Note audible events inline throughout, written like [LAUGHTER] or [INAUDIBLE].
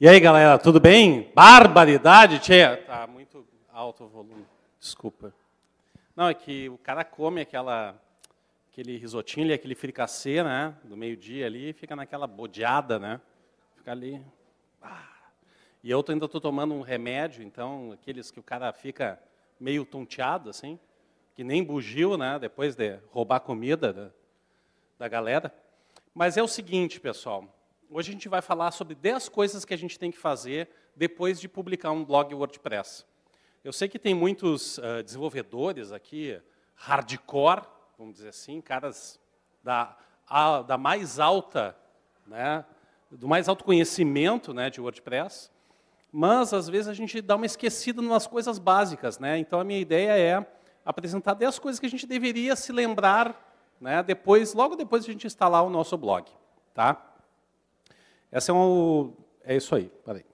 E aí, galera, tudo bem? Barbaridade, tchê! Tá muito alto o volume, desculpa. Não, é que o cara come aquela, aquele risotinho ali, aquele fricassê, né, do meio-dia ali, e fica naquela bodeada, né? Fica ali... E eu ainda estou tomando um remédio, então, aqueles que o cara fica meio tonteado, assim, que nem bugiu, né, depois de roubar comida da, da galera. Mas é o seguinte, pessoal, Hoje a gente vai falar sobre 10 coisas que a gente tem que fazer depois de publicar um blog WordPress. Eu sei que tem muitos uh, desenvolvedores aqui, hardcore, vamos dizer assim, caras da, a, da mais alta, né, do mais alto conhecimento né, de WordPress, mas às vezes a gente dá uma esquecida nas coisas básicas. Né? Então a minha ideia é apresentar 10 coisas que a gente deveria se lembrar né, depois, logo depois de a gente instalar o nosso blog. Tá? Essa é um, é isso aí. Peraí.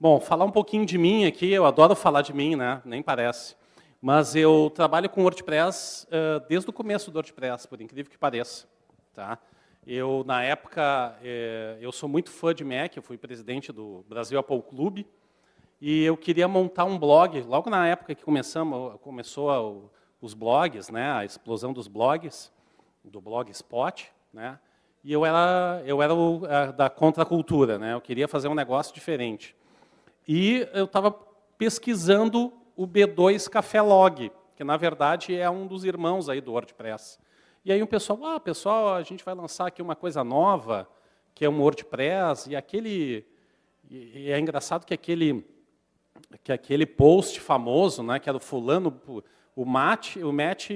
Bom, falar um pouquinho de mim aqui, eu adoro falar de mim, né? Nem parece. Mas eu trabalho com WordPress uh, desde o começo do WordPress, por incrível que pareça. Tá? Eu, na época, eh, eu sou muito fã de Mac, eu fui presidente do Brasil Apple Club, e eu queria montar um blog, logo na época que começamos, começou a, os blogs, né, a explosão dos blogs, do Blogspot, né? E eu era eu era o, a, da contracultura, né? Eu queria fazer um negócio diferente. E eu estava pesquisando o B2 Café Log, que na verdade é um dos irmãos aí do WordPress. E aí o pessoal, ah, pessoal, a gente vai lançar aqui uma coisa nova, que é um WordPress, e aquele e é engraçado que aquele que aquele post famoso, né, que era o fulano o Matt, o Matt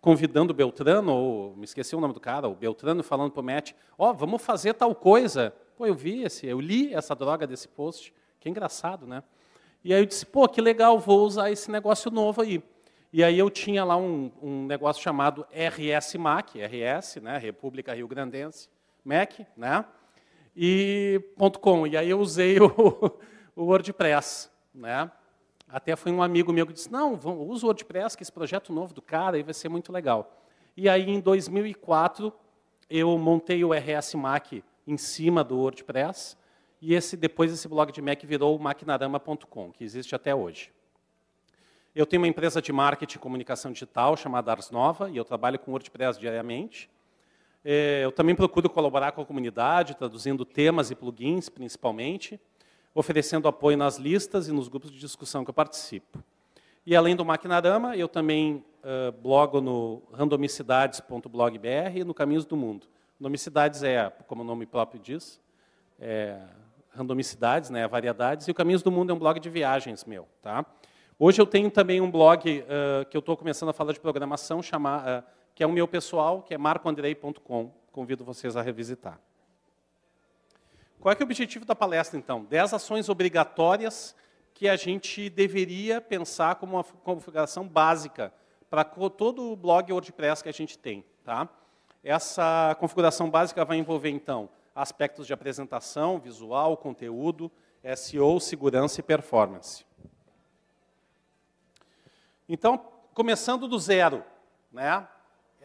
convidando o Beltrano, ou me esqueci o nome do cara, o Beltrano falando para o Matt, ó, oh, vamos fazer tal coisa. Pô, eu vi esse, eu li essa droga desse post, que engraçado, né? E aí eu disse, pô, que legal, vou usar esse negócio novo aí. E aí eu tinha lá um, um negócio chamado RS Mac, RS, né, República Rio Grandense, Mac, né? E ponto .com. E aí eu usei [LAUGHS] o, o WordPress, né? Até foi um amigo meu que disse: Não, vamos, usa o WordPress, que esse projeto novo do cara aí vai ser muito legal. E aí, em 2004, eu montei o RS Mac em cima do WordPress. E esse, depois esse blog de Mac virou o maquinarama.com, que existe até hoje. Eu tenho uma empresa de marketing e comunicação digital chamada Ars Nova, e eu trabalho com WordPress diariamente. É, eu também procuro colaborar com a comunidade, traduzindo temas e plugins, principalmente oferecendo apoio nas listas e nos grupos de discussão que eu participo. E além do Maquinarama, eu também uh, blogo no randomicidades.blogbr e no Caminhos do Mundo. Randomicidades é, como o nome próprio diz, é, randomicidades, né, variedades, e o Caminhos do Mundo é um blog de viagens meu. Tá? Hoje eu tenho também um blog uh, que eu estou começando a falar de programação, chamar, uh, que é o meu pessoal, que é marcoandrei.com. Convido vocês a revisitar. Qual é, é o objetivo da palestra, então? Dez ações obrigatórias que a gente deveria pensar como uma configuração básica para todo o blog WordPress que a gente tem. Tá? Essa configuração básica vai envolver, então, aspectos de apresentação, visual, conteúdo, SEO, segurança e performance. Então, começando do zero, né?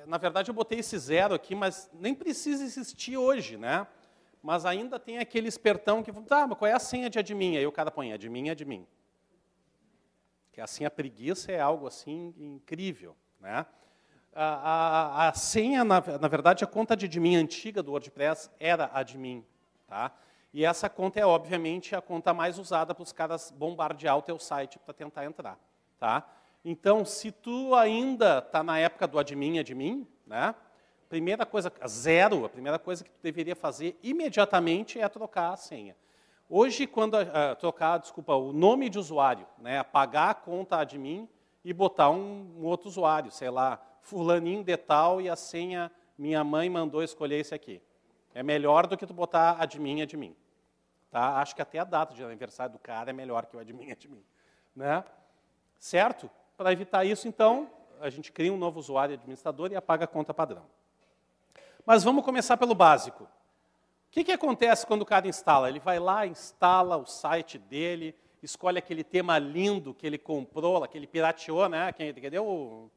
Na verdade, eu botei esse zero aqui, mas nem precisa existir hoje, né? mas ainda tem aquele espertão que, tá, mas qual é a senha de admin? Aí o cara põe admin, admin. Que assim a preguiça é algo assim incrível, né? A, a, a senha, na, na, verdade, a conta de admin antiga do WordPress era admin, tá? E essa conta é, obviamente, a conta mais usada para os caras bombardear o teu site para tentar entrar, tá? Então, se tu ainda está na época do admin, admin, né? primeira coisa, zero, a primeira coisa que tu deveria fazer imediatamente é trocar a senha. Hoje, quando uh, trocar, desculpa, o nome de usuário, né, apagar a conta admin e botar um, um outro usuário, sei lá, fulaninho de tal e a senha minha mãe mandou escolher esse aqui. É melhor do que tu botar admin admin. Tá? Acho que até a data de aniversário do cara é melhor que o admin [LAUGHS] admin. Né? Certo? Para evitar isso, então, a gente cria um novo usuário administrador e apaga a conta padrão. Mas vamos começar pelo básico. O que, que acontece quando o cara instala? Ele vai lá, instala o site dele, escolhe aquele tema lindo que ele comprou, que ele pirateou, né? Quem, cadê o,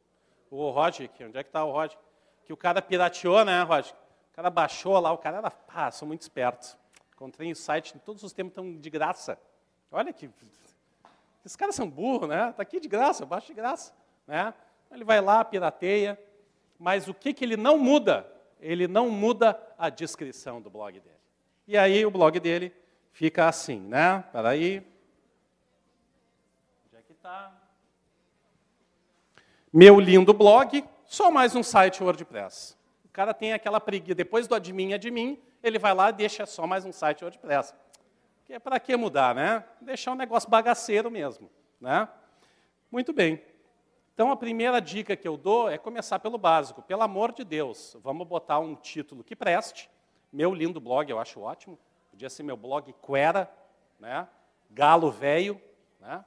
o Roger? Onde é que está o Roger? Que o cara pirateou, né, Roger? O cara baixou lá, o cara era, pá, são muito espertos. Encontrei o site, todos os temas estão de graça. Olha que... Esses caras são burros, né? Está aqui de graça, baixo de graça. Né? Ele vai lá, pirateia, mas o que, que ele não muda? ele não muda a descrição do blog dele. E aí o blog dele fica assim, né? aí. Onde é que está? Meu lindo blog, só mais um site WordPress. O cara tem aquela preguiça, depois do admin admin, ele vai lá e deixa só mais um site WordPress. Que é para que mudar, né? Deixar um negócio bagaceiro mesmo, né? Muito bem. Então, a primeira dica que eu dou é começar pelo básico. Pelo amor de Deus, vamos botar um título que preste. Meu lindo blog, eu acho ótimo. Podia ser meu blog Quera, né? Galo Velho, né?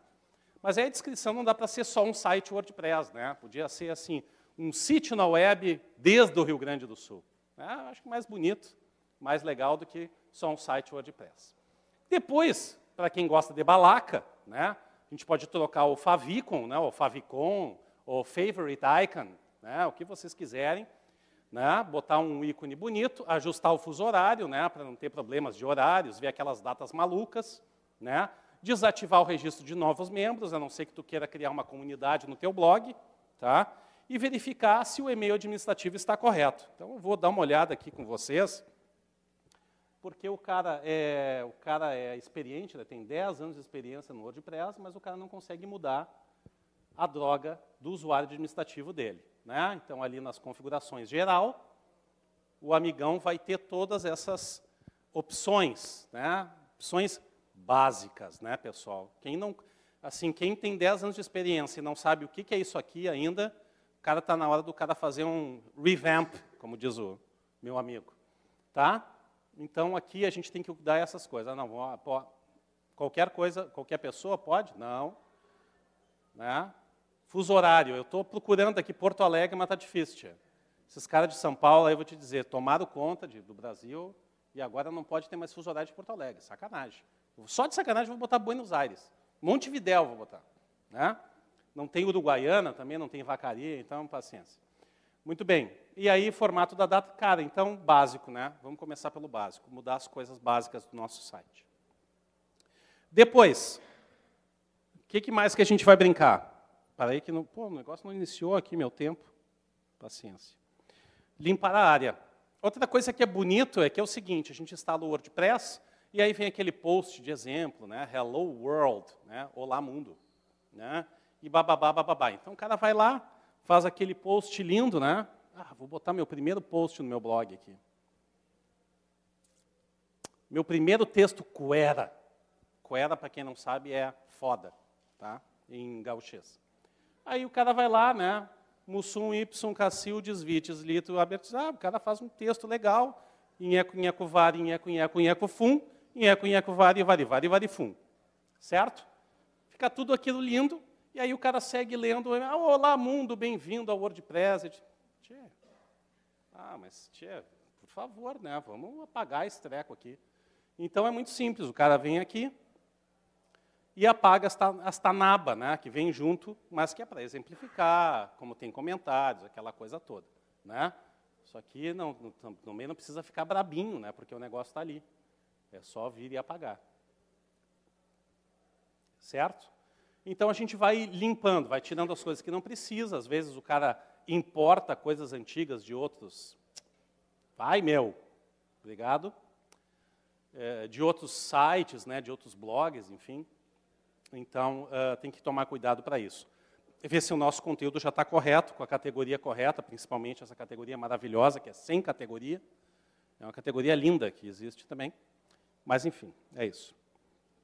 Mas aí a descrição não dá para ser só um site WordPress, né? Podia ser assim, um sítio na web desde o Rio Grande do Sul. Né? Acho que mais bonito, mais legal do que só um site WordPress. Depois, para quem gosta de balaca, né? A gente pode trocar o favicon, né, o favicon, o favorite icon, né, o que vocês quiserem. Né, botar um ícone bonito, ajustar o fuso horário, né, para não ter problemas de horários, ver aquelas datas malucas, né, desativar o registro de novos membros, a não ser que tu queira criar uma comunidade no teu blog, tá? E verificar se o e-mail administrativo está correto. Então eu vou dar uma olhada aqui com vocês porque o cara é, o cara é experiente, né, tem 10 anos de experiência no WordPress, mas o cara não consegue mudar a droga do usuário administrativo dele. Né? Então, ali nas configurações geral, o amigão vai ter todas essas opções, né? opções básicas, né, pessoal? Quem não, assim, quem tem 10 anos de experiência e não sabe o que, que é isso aqui ainda, o cara está na hora do cara fazer um revamp, como diz o meu amigo. Tá? Então aqui a gente tem que dar essas coisas. Ah, não, qualquer coisa, qualquer pessoa pode? Não. Né? Fuso horário, eu estou procurando aqui Porto Alegre, mas está difícil, tia. Esses caras de São Paulo, aí eu vou te dizer, tomaram conta de, do Brasil e agora não pode ter mais fuso horário de Porto Alegre. Sacanagem. Só de sacanagem vou botar Buenos Aires. Montevidéu vou botar. Né? Não tem Uruguaiana também, não tem Vacaria, então paciência. Muito bem. E aí, formato da data, cara, então, básico, né? Vamos começar pelo básico, mudar as coisas básicas do nosso site. Depois, o que, que, mais que a gente vai brincar? Para aí que não, pô, o negócio não iniciou aqui, meu tempo. Paciência. Limpar a área. Outra coisa que é bonito é que é o seguinte, a gente instala o WordPress e aí vem aquele post de exemplo, né? Hello World, né? Olá Mundo, né? E bababá, bababá. Então o cara vai lá, faz aquele post lindo, né? Ah, vou botar meu primeiro post no meu blog aqui. Meu primeiro texto, cuera. Cuera, para quem não sabe, é foda, tá? Em gauchês. Aí o cara vai lá, né? Mussum, Y, Cacildes, Vites, Lito, Abertis. Ah, o cara faz um texto legal. Inheco, inheco, var, inheco, inheco, inheco, fum. Inheco, inheco, var, e var, var, var, fum. Certo? Fica tudo aquilo lindo. E aí o cara segue lendo, ah, olá mundo, bem-vindo ao WordPress. Tchê, ah, mas tchê, por favor, né, vamos apagar esse treco aqui. Então é muito simples, o cara vem aqui e apaga esta naba, né, que vem junto, mas que é para exemplificar, como tem comentários, aquela coisa toda. Né? Só que não, não, meio não precisa ficar brabinho, né, porque o negócio está ali. É só vir e apagar. Certo? Então a gente vai limpando, vai tirando as coisas que não precisa. Às vezes o cara importa coisas antigas de outros. Vai, meu. Obrigado. É, de outros sites, né, de outros blogs, enfim. Então, uh, tem que tomar cuidado para isso. Ver se o nosso conteúdo já está correto, com a categoria correta, principalmente essa categoria maravilhosa, que é sem categoria. É uma categoria linda que existe também. Mas, enfim, é isso.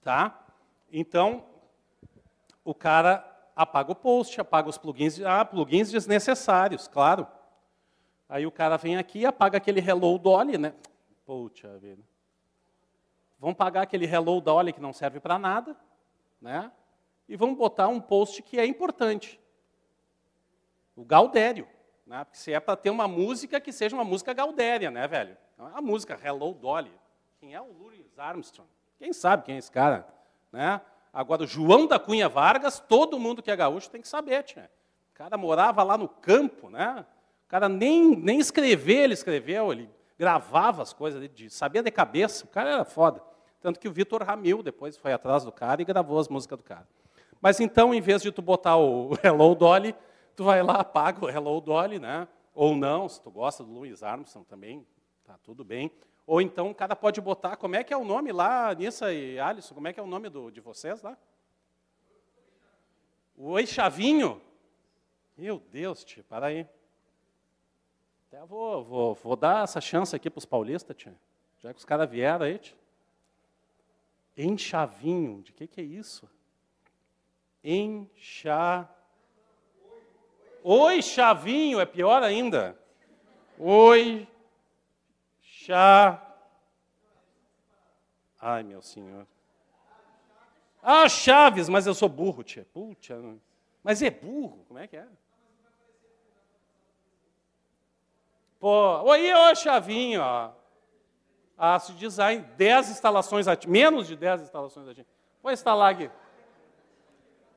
Tá? Então, o cara apaga o post, apaga os plugins, ah, plugins desnecessários, claro. Aí o cara vem aqui e apaga aquele hello dolly, né? Puxa vida. Vão pagar aquele hello dolly que não serve para nada, né? E vão botar um post que é importante. O Gaudério. Né? Porque se é para ter uma música que seja uma música gaudéria, né, velho? Então, a música Hello Dolly. Quem é o Louis Armstrong? Quem sabe quem é esse cara? Né? Agora, o João da Cunha Vargas, todo mundo que é gaúcho tem que saber, tia. O cara morava lá no campo, né? O cara nem, nem escrever ele escreveu, ele gravava as coisas, ele sabia de cabeça, o cara era foda. Tanto que o Vitor Ramil depois foi atrás do cara e gravou as músicas do cara. Mas então, em vez de tu botar o [LAUGHS] Hello Dolly, tu vai lá, apaga o Hello Dolly, né? Ou não, se tu gosta do Louis Armstrong também, Tá tudo bem. Ou então o cara pode botar, como é que é o nome lá, Nissa e Alisson, como é que é o nome do, de vocês lá? Oi, Chavinho. Meu Deus, tio, para aí. Até vou, vou, vou dar essa chance aqui para os paulistas, tio. Já que os caras vieram aí, tio. Enxavinho, de que que é isso? Enxa... Oi, Chavinho, é pior ainda. Oi, achar. Ai, meu senhor. Ah, Chaves, mas eu sou burro, tia. Puta, mas é burro, como é que é? Pô, oi, ô Chavinho, ó. Aço Design, 10 instalações ativas, menos de 10 instalações ativas. Vou instalar aqui.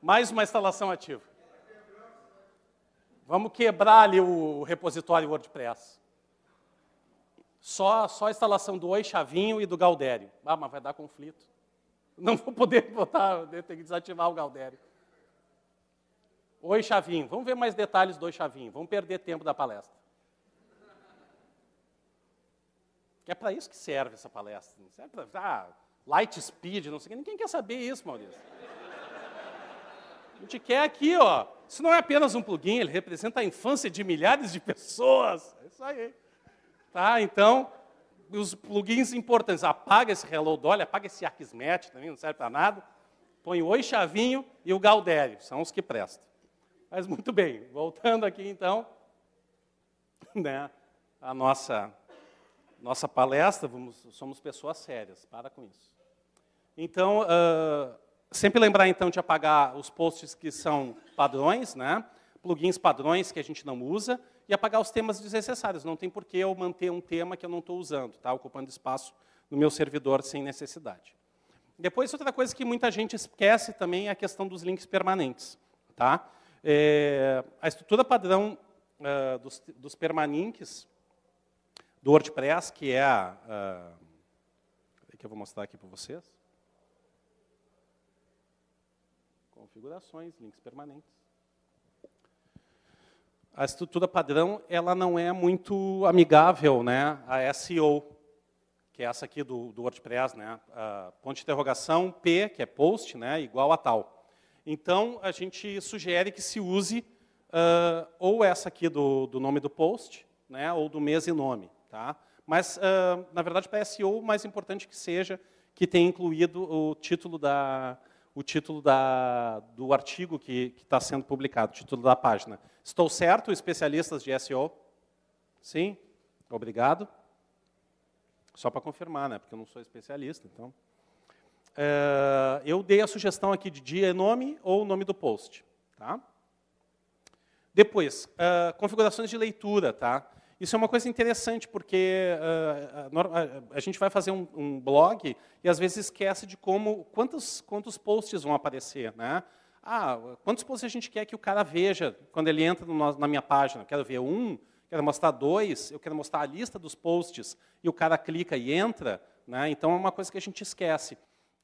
Mais uma instalação ativa. Vamos quebrar ali o repositório WordPress. Só, só a instalação do Oi Chavinho e do Galdério. Ah, mas vai dar conflito. Não vou poder botar, tenho que desativar o Galdério. Oi Chavinho, vamos ver mais detalhes do Oi Chavinho, vamos perder tempo da palestra. é para isso que serve essa palestra. Não serve ah, light speed, não sei o que. Ninguém quer saber isso, Maurício. A gente quer aqui, ó. Isso não é apenas um plugin, ele representa a infância de milhares de pessoas. É isso aí. Tá? Então, os plugins importantes, apaga esse Hello Dolly, apaga esse Arquismet também, não serve para nada. Põe o Oi Chavinho e o Galdério, são os que prestam. Mas muito bem, voltando aqui então, [LAUGHS] né, a nossa nossa palestra, vamos, somos pessoas sérias, para com isso. Então, uh, sempre lembrar então de apagar os posts que são padrões, né? plugins padrões que a gente não usa, e apagar os temas desnecessários. Não tem por que eu manter um tema que eu não estou usando, tá? ocupando espaço no meu servidor sem necessidade. Depois, outra coisa que muita gente esquece também é a questão dos links permanentes. Tá? É, a estrutura padrão uh, dos, dos permalinks do WordPress, que é a... Uh, que eu vou mostrar aqui para vocês. Configurações, links permanentes a estrutura padrão ela não é muito amigável né, a SEO, que é essa aqui do, do WordPress, né, ponto de interrogação, P, que é post, né, igual a tal. Então, a gente sugere que se use uh, ou essa aqui do, do nome do post, né, ou do mês e nome. Tá? Mas, uh, na verdade, para SEO, o mais importante que seja que tenha incluído o título da, o título da, do artigo que está sendo publicado, o título da página. Estou certo, especialistas de SEO? Sim? Obrigado. Só para confirmar, né? Porque eu não sou especialista, então. É, eu dei a sugestão aqui de dia e nome ou o nome do post, tá? Depois, é, configurações de leitura, tá? Isso é uma coisa interessante, porque uh, ah, a, ah, ah, a, gente vai fazer um, um, blog e às vezes esquece de como quantos, quantos posts vão aparecer. Né? Ah, quantos posts a gente quer que o cara veja quando ele entra no, na minha página? Eu quero ver um, quero mostrar dois, eu quero mostrar a lista dos posts, e o cara clica e entra. Né? Então, é uma coisa que a gente esquece.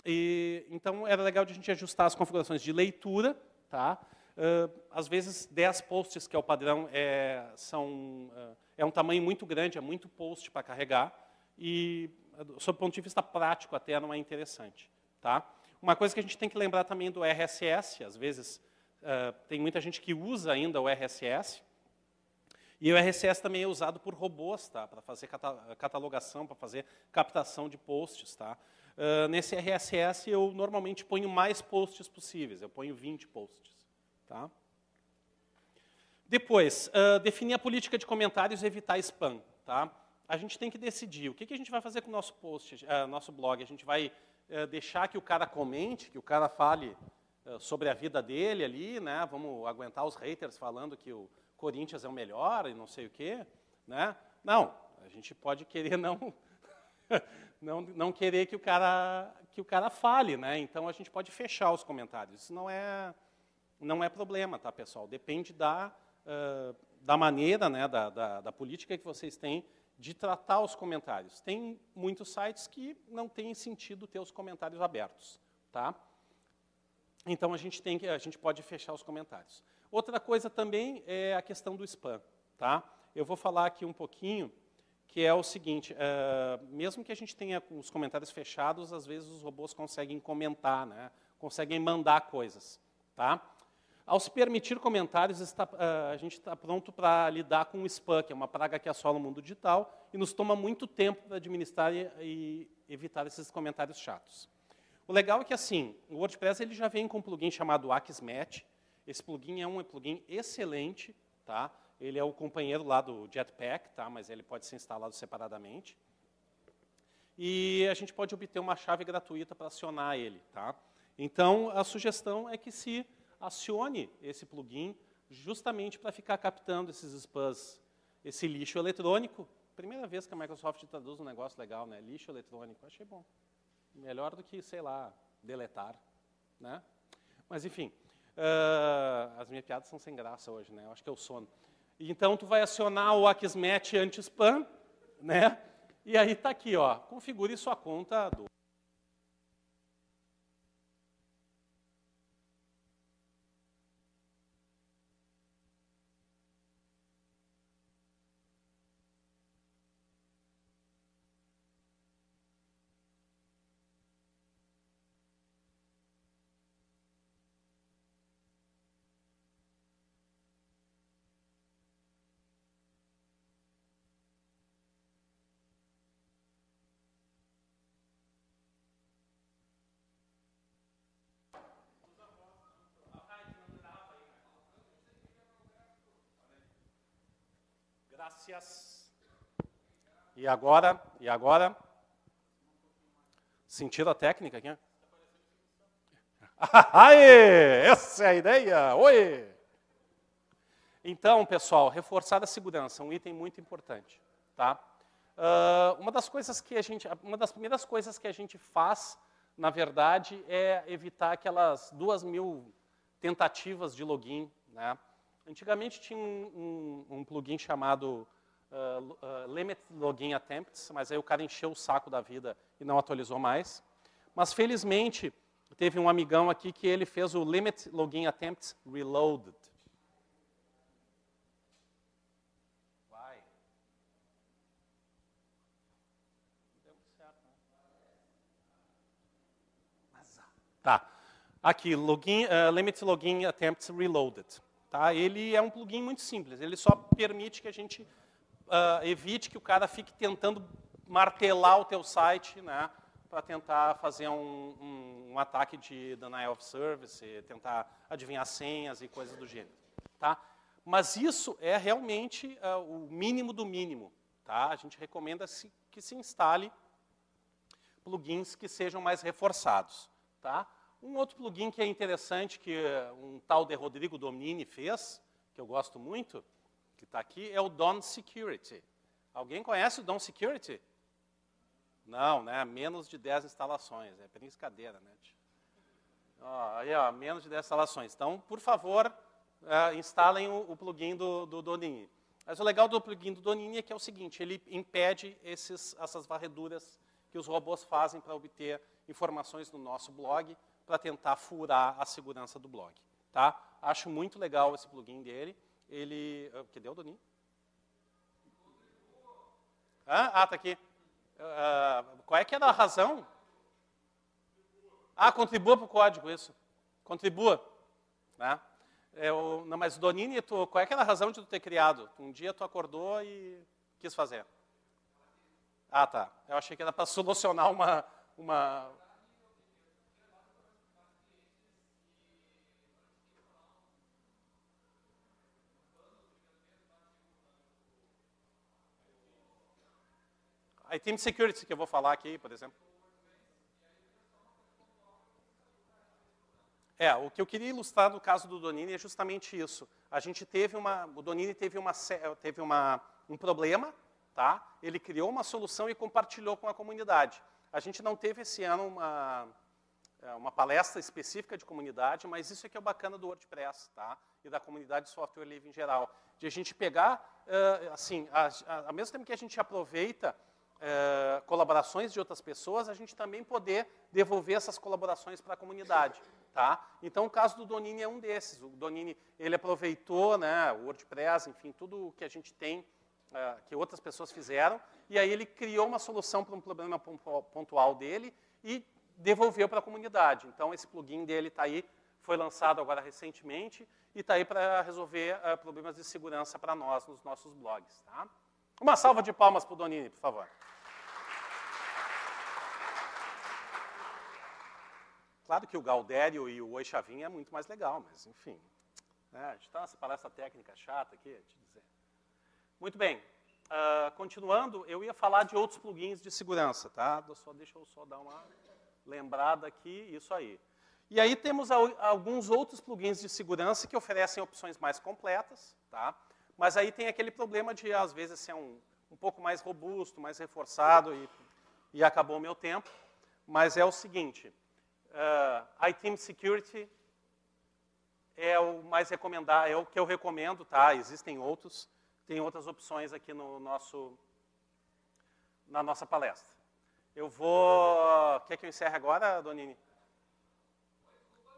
E, então, era legal de a gente ajustar as configurações de leitura, tá? uh, às vezes 10 posts, que é o padrão, é, são, uh, é um tamanho muito grande, é muito post para carregar, e, sob o ponto de vista prático, até não é interessante. Tá? Uma coisa que a gente tem que lembrar também do RSS, às vezes uh, tem muita gente que usa ainda o RSS, e o RSS também é usado por robôs, tá? Para fazer catalogação, para fazer captação de posts, tá? Uh, nesse RSS eu normalmente ponho mais posts possíveis, eu ponho 20 posts. Tá? Depois, uh, definir a política de comentários e evitar spam. Tá? A gente tem que decidir o que, que a gente vai fazer com o nosso post, uh, nosso blog. A gente vai uh, deixar que o cara comente, que o cara fale sobre a vida dele ali, né? vamos aguentar os haters falando que o Corinthians é o melhor e não sei o quê. Né? Não, a gente pode querer [LAUGHS] não, não, não querer que o cara, que o cara fale. Né? Então, a gente pode fechar os comentários. Isso não é não é problema, tá, pessoal? Depende da, uh, da maneira, né, da, da, da, política que vocês têm de tratar os comentários. Tem muitos sites que não tem sentido ter os comentários abertos, tá? Então a gente tem que a gente pode fechar os comentários. Outra coisa também é a questão do spam, tá? Eu vou falar aqui um pouquinho que é o seguinte: uh, mesmo que a gente tenha os comentários fechados, às vezes os robôs conseguem comentar, né? Conseguem mandar coisas, tá? Ao se permitir comentários, está, ah, a gente está pronto para lidar com o spam, que é uma praga que assola o mundo digital e nos toma muito tempo para administrar e, e evitar esses comentários chatos. O legal é que assim, o WordPress ele já vem com um plugin chamado AxMatch. Esse plugin é um plugin excelente, tá? Ele é o companheiro lá do Jetpack, tá? Mas ele pode ser instalado separadamente. E a gente pode obter uma chave gratuita para acionar ele, tá? Então, a sugestão é que se acione esse plugin justamente para ficar captando esses spams, esse lixo eletrônico. Primeira vez que a Microsoft traduz um negócio legal, né? Lixo eletrônico, achei bom. Melhor do que, sei lá, deletar, né? Mas enfim, uh, as minhas piadas são sem graça hoje, né? Eu acho que é o sono. Então tu vai acionar o Axmatch anti-spam, né? E aí tá aqui, ó, configure sua conta do Graças. E agora, e agora, sentiram a técnica aqui? Né? [LAUGHS] Aê! Essa é a ideia! Oi! Então, pessoal, reforçar a segurança, um item muito importante, tá? Uh, uma das coisas que a gente, uma das primeiras coisas que a gente faz, na verdade, é evitar aquelas duas mil tentativas de login, né? Antigamente tinha um, um, um plugin chamado uh, Limit Login Attempts, mas aí o cara encheu o saco da vida e não atualizou mais. Mas felizmente teve um amigão aqui que ele fez o Limit Login Attempts Reloaded. tá. Aqui, login, uh, Limit Login Attempts Reloaded. Tá? Ele é um plugin muito simples, ele só permite que a gente uh, evite que o cara fique tentando martelar o teu site, né? Para tentar fazer um, um, um ataque de denial of service, tentar adivinhar senhas e coisas do gênero, tá? Mas isso é realmente uh, o mínimo do mínimo, tá? A gente recomenda se, que se instale plugins que sejam mais reforçados, tá? Um outro plugin que é interessante que ah, um tal de Rodrigo Domini fez, que eu gosto muito, que está aqui, é o Don Security. Alguém conhece o Don Security? Não, né? Menos de 10 instalações. É brincadeira, né? Ó, aí, ó, menos de 10 instalações. Então, por favor, é, instalem o, o, plugin do, do Donini. Mas o legal do plugin do Donini é que é o seguinte, ele impede esses, essas varreduras que os robôs fazem para obter informações no nosso blog, para tentar furar a segurança do blog. Tá? Acho muito legal esse plugin dele ele. Ah, que deu Doninho? Ah, tá aqui. Ah, qual é que é a razão? Ah, contribua para o código, isso. Contribua. Né? Eu, é não, mas Donini, tu, qual é aquela razão de tu ter criado? Um dia tu acordou e quis fazer. Ah, tá. Eu achei que era para solucionar uma, uma, item security que eu vou falar aqui, por exemplo. É, o que eu queria ilustrar no caso do Donini é justamente isso. A gente teve uma, o Donini teve uma, teve uma, um problema, tá? Ele criou uma solução e compartilhou com a comunidade. A gente não teve esse ano uma, é, uma palestra específica de comunidade, mas isso é que é o bacana do WordPress, tá? E da comunidade de software livre em geral, de a gente pegar, assim, ao mesmo tempo que a gente aproveita é, colaborações de outras pessoas, a gente também poder devolver essas colaborações para a comunidade. Tá? Então, o caso do Donini é um desses. O Donini, ele aproveitou né, o WordPress, enfim, tudo o que a gente tem, é, que outras pessoas fizeram, e aí ele criou uma solução para um problema pontual dele e devolveu para a comunidade. Então, esse plugin dele está aí, foi lançado agora recentemente, e está aí para resolver eh, problemas de segurança para nós, nos nossos blogs. Tá? Uma salva de palmas para o Donini, por favor. Claro que o Galdério e o Oi Chavinha é muito mais legal, mas enfim. Né, a gente está nessa palestra técnica chata aqui, te é dizer. Muito bem. Uh, continuando, eu ia falar de outros plugins de segurança, tá? Só, deixa eu só dar uma lembrada aqui, isso aí. E aí temos alguns outros plugins de segurança que oferecem opções mais completas, tá? Mas aí tem aquele problema de, às vezes, ser um, um pouco mais robusto, mais reforçado e, e acabou o meu tempo. Mas é o seguinte, uh, eh, iTeam Security é o mais recomendar, é o que eu recomendo, tá? Existem outros, tem outras opções aqui no nosso na nossa palestra. Eu vou, quer que eu encerre agora, Donini?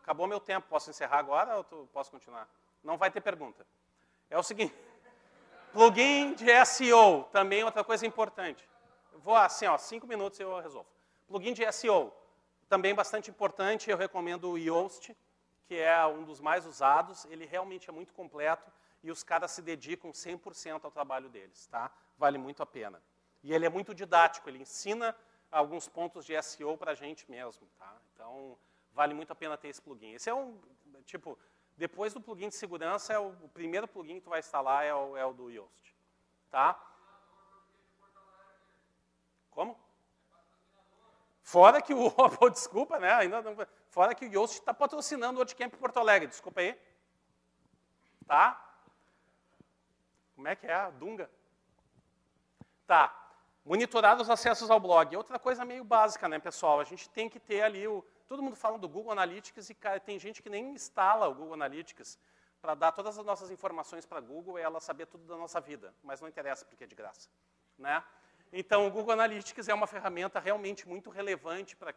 Acabou meu tempo, posso encerrar agora ou tu, posso continuar? Não vai ter pergunta. É o seguinte, Plugin de SEO, também outra coisa importante. Vou assim, ó, cinco minutos e eu resolvo. Plugin de SEO, também bastante importante, eu recomendo o Yoast, que é um dos mais usados, ele realmente é muito completo e os caras se dedicam 100% ao trabalho deles, tá? Vale muito a pena. E ele é muito didático, ele ensina alguns pontos de SEO para a gente mesmo, tá? Então, vale muito a pena ter esse plugin. Esse é um, tipo, depois do plugin de segurança, é o, o primeiro plugin que tu vai instalar é o, é o do Yoast. Tá? Como? Fora que o [LAUGHS] desculpa, né? Ainda não, fora que o Yoast está patrocinando o Outcamp Porto Alegre, desculpa aí. Tá? Como é que é a Dunga? Tá. Monitorar os acessos ao blog. Outra coisa meio básica, né, pessoal? A gente tem que ter ali o, Todo mundo fala do Google Analytics e tem gente que nem instala o Google Analytics para dar todas as nossas informações para Google e ela saber tudo da nossa vida, mas não interessa porque é de graça, né? Então, o Google Analytics é uma ferramenta realmente muito relevante para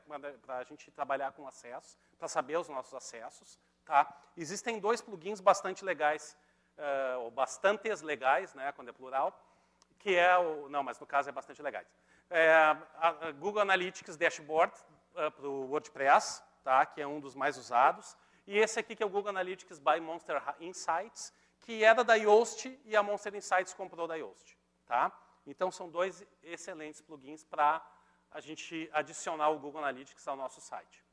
a gente trabalhar com acesso, para saber os nossos acessos. Tá? Existem dois plugins bastante legais, uh, ou bastantes legais, né, quando é plural, que é o. Não, mas no caso é bastante legais. É, a, a Google Analytics Dashboard, ah, para o WordPress, tá? que é um dos mais usados. E esse aqui que é o Google Analytics by Monster Insights, que era é da Yoast e a Monster Insights comprou da Yoast. Tá? Então, são dois excelentes plugins para a gente adicionar o Google Analytics ao nosso site.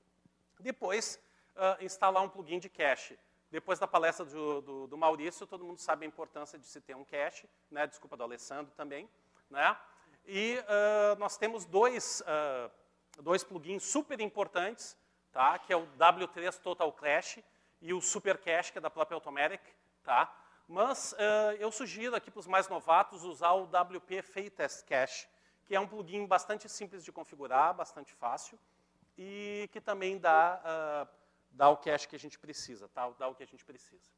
Depois, uh, instalar um plugin de cache. Depois da palestra do, do, do, Maurício, todo mundo sabe a importância de se ter um cache, né? desculpa, do Alessandro também. Né? E uh, nós temos dois uh, dois plugins super importantes, tá? que é o W3 Total Cache e o Super Cache, que é da própria Automatic. Tá? Mas uh, eu sugiro aqui para os mais novatos usar o WP Test Cache, que é um plugin bastante simples de configurar, bastante fácil, e que também dá, uh, dá o cache que a gente precisa, tá? dá o que a gente precisa.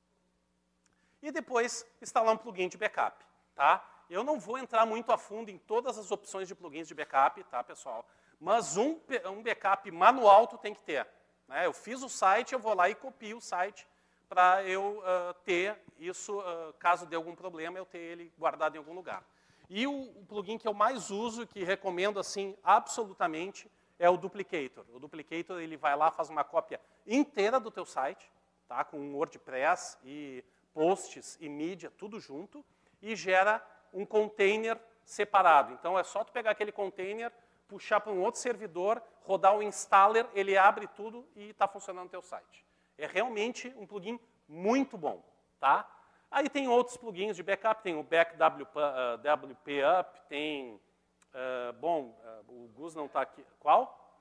E depois instalar um plugin de backup. Tá? Eu não vou entrar muito a fundo em todas as opções de plugins de backup, tá, pessoal? mas um, um backup manual tu tem que ter. Né? Eu fiz o site, eu vou lá e copio o site para eu uh, ter isso, uh, caso dê algum problema, eu ter ele guardado em algum lugar. E o, o plugin que eu mais uso, que recomendo assim absolutamente, é o Duplicator. O Duplicator ele vai lá faz uma cópia inteira do teu site, tá? Com WordPress e posts e mídia tudo junto e gera um container separado. Então é só tu pegar aquele container, puxar para um outro servidor, rodar o installer, ele abre tudo e está funcionando o teu site. É realmente um plugin muito bom, tá? Aí tem outros plugins de backup, tem o Back WP ah, Up, tem, uh, bom, uh, o Gus não está aqui, qual?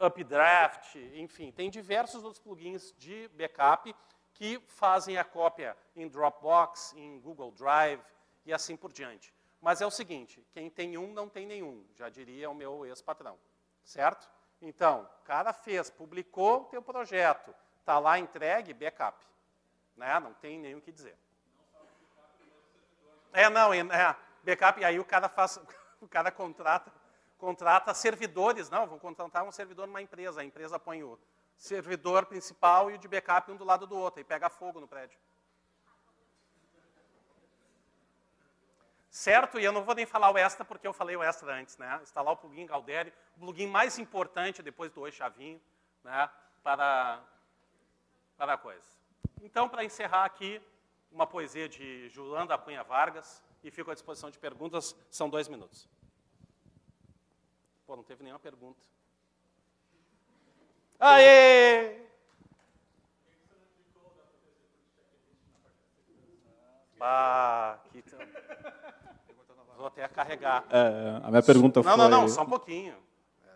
Updraft, enfim, tem diversos outros plugins de backup que fazem a cópia em Dropbox, em Google Drive e assim por diante. Mas é o seguinte, quem tem um não tem nenhum, já diria o meu ex-patrão, certo? Então, o cara fez, publicou o teu projeto, está lá entregue, backup. Né? Não tem nenhum o que dizer. É, não, é, backup, e aí o cara faz, [LAUGHS] o cara contrata, contrata servidores, não, vão contratar um servidor numa empresa, a empresa põe o servidor principal e o de backup um do lado do outro, e pega fogo no prédio. certo? E eu não vou nem falar o extra, porque eu falei o extra antes, né? Instalar o plugin Galderi, o plugin mais importante depois do Oi Chavinho, né? Para, para a coisa. Então, para encerrar aqui, uma poesia de Juliano da Cunha Vargas, e fico à disposição de perguntas, são dois minutos. Pô, não teve nenhuma pergunta. Aê! Ah, ajudou até a carregar. É, a minha pergunta não, foi... Não, não, não, só um pouquinho.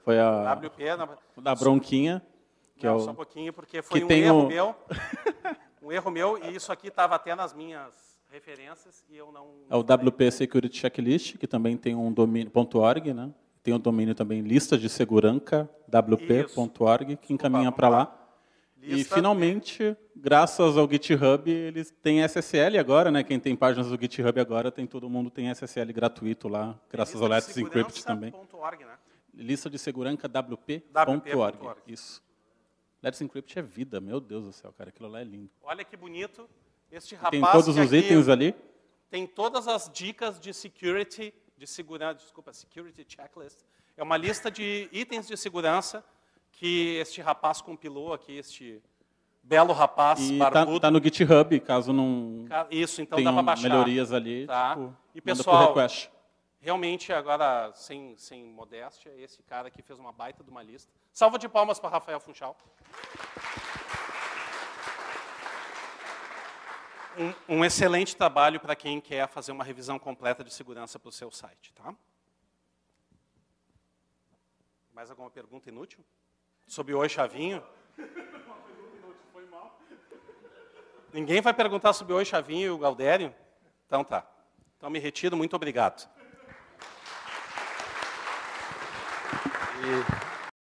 Foi a... WP... Na... Da bronquinha. Que é não, é o... só um pouquinho, porque foi um erro um... meu. [LAUGHS] um erro meu, e isso aqui estava até nas minhas referências, e eu não... É o WP Security Checklist, que também tem um domínio.org né? Tem o um domínio também lista de segurança, wp.org, que encaminha para lá. E finalmente, graças ao GitHub, eles têm SSL agora, né? Quem tem páginas do GitHub agora tem todo mundo tem SSL gratuito lá, graças ao Let's Encrypt também. Org, né? Lista de segurança wp.org. WP isso. Let's Encrypt é vida, meu Deus do céu, cara, aquilo lá é lindo. Olha que bonito este rapaz. Tem todos os itens ali. Tem todas as dicas de security, de segurança, desculpa, security checklist. É uma lista de itens de segurança que este rapaz compilou aqui, este belo rapaz e tá- barbudo. está tá no GitHub, caso não. Isso, então dá para baixar. melhorias ali. Tá. Tipo, e pessoal, realmente agora sem sem modéstia, esse cara aqui fez uma baita de uma lista. Salva de palmas para Rafael Funchal. Um, um excelente trabalho para quem quer fazer uma revisão completa de segurança para o seu site, tá? Mais alguma pergunta inútil? Sobre oi chavinho? Ninguém vai perguntar sobre oi chavinho e o Galdério? Então tá. Então me retiro, muito obrigado. E...